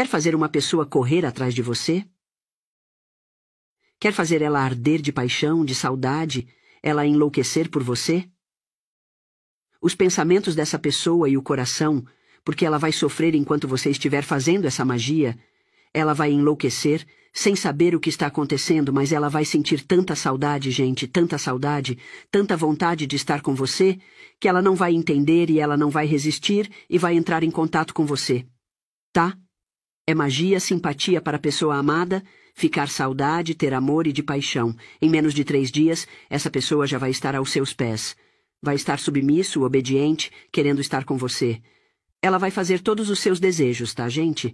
Quer fazer uma pessoa correr atrás de você? Quer fazer ela arder de paixão, de saudade, ela enlouquecer por você? Os pensamentos dessa pessoa e o coração, porque ela vai sofrer enquanto você estiver fazendo essa magia, ela vai enlouquecer, sem saber o que está acontecendo, mas ela vai sentir tanta saudade, gente, tanta saudade, tanta vontade de estar com você, que ela não vai entender e ela não vai resistir e vai entrar em contato com você. Tá? É magia, simpatia para a pessoa amada, ficar saudade, ter amor e de paixão. Em menos de três dias, essa pessoa já vai estar aos seus pés. Vai estar submisso, obediente, querendo estar com você. Ela vai fazer todos os seus desejos, tá, gente?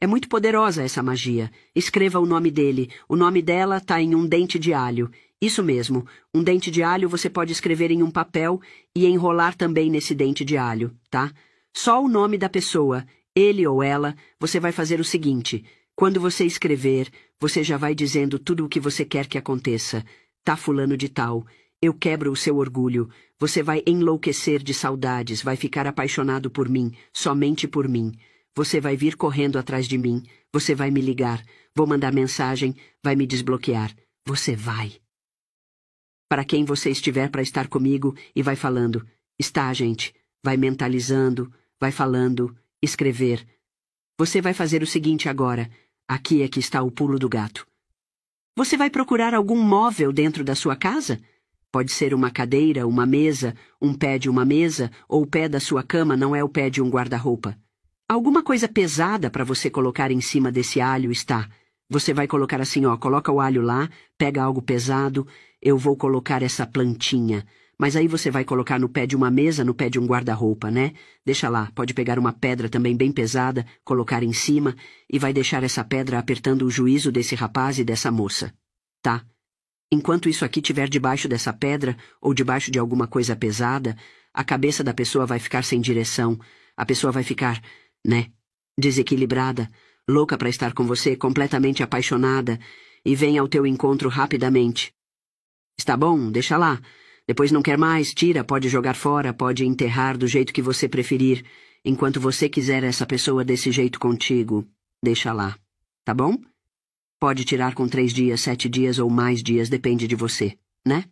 É muito poderosa essa magia. Escreva o nome dele. O nome dela está em um dente de alho. Isso mesmo. Um dente de alho você pode escrever em um papel e enrolar também nesse dente de alho, tá? Só o nome da pessoa ele ou ela, você vai fazer o seguinte: quando você escrever, você já vai dizendo tudo o que você quer que aconteça. Tá fulano de tal. Eu quebro o seu orgulho. Você vai enlouquecer de saudades, vai ficar apaixonado por mim, somente por mim. Você vai vir correndo atrás de mim. Você vai me ligar. Vou mandar mensagem, vai me desbloquear. Você vai. Para quem você estiver para estar comigo e vai falando. Está, gente. Vai mentalizando, vai falando. Escrever. Você vai fazer o seguinte agora. Aqui é que está o pulo do gato. Você vai procurar algum móvel dentro da sua casa? Pode ser uma cadeira, uma mesa, um pé de uma mesa, ou o pé da sua cama não é o pé de um guarda-roupa. Alguma coisa pesada para você colocar em cima desse alho está. Você vai colocar assim, ó, coloca o alho lá, pega algo pesado, eu vou colocar essa plantinha. Mas aí você vai colocar no pé de uma mesa, no pé de um guarda-roupa, né? Deixa lá, pode pegar uma pedra também bem pesada, colocar em cima e vai deixar essa pedra apertando o juízo desse rapaz e dessa moça. Tá? Enquanto isso aqui tiver debaixo dessa pedra ou debaixo de alguma coisa pesada, a cabeça da pessoa vai ficar sem direção, a pessoa vai ficar, né? Desequilibrada, louca para estar com você, completamente apaixonada e vem ao teu encontro rapidamente. Está bom, deixa lá. Depois não quer mais, tira, pode jogar fora, pode enterrar do jeito que você preferir. Enquanto você quiser essa pessoa desse jeito contigo, deixa lá. Tá bom? Pode tirar com três dias, sete dias ou mais dias, depende de você, né?